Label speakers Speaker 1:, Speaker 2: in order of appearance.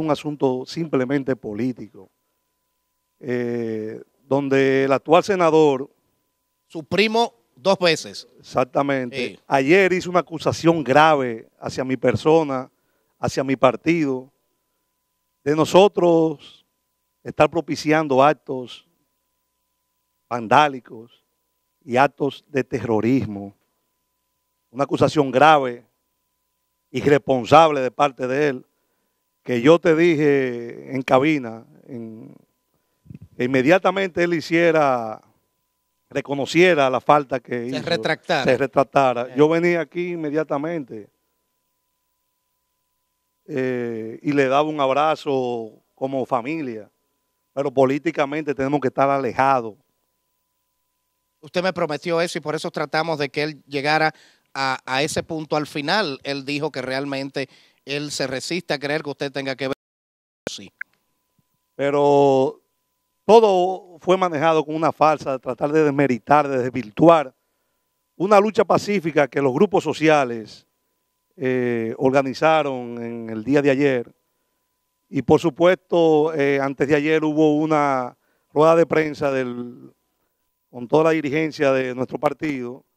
Speaker 1: un asunto simplemente político, eh, donde el actual senador... Su primo dos veces. Exactamente. Ayer hizo una acusación grave hacia mi persona, hacia mi partido, de nosotros estar propiciando actos vandálicos y actos de terrorismo. Una acusación grave, irresponsable de parte de él que yo te dije en cabina, en, e inmediatamente él hiciera, reconociera la falta que se Retractara. Se retractara. Yo venía aquí inmediatamente eh, y le daba un abrazo como familia, pero políticamente tenemos que estar alejados.
Speaker 2: Usted me prometió eso y por eso tratamos de que él llegara a ese punto. Al final, él dijo que realmente él se resiste a creer que usted tenga que ver.
Speaker 1: Sí. Pero todo fue manejado con una falsa, de tratar de desmeritar, de desvirtuar una lucha pacífica que los grupos sociales eh, organizaron en el día de ayer. Y por supuesto, eh, antes de ayer hubo una rueda de prensa con toda la dirigencia de nuestro partido,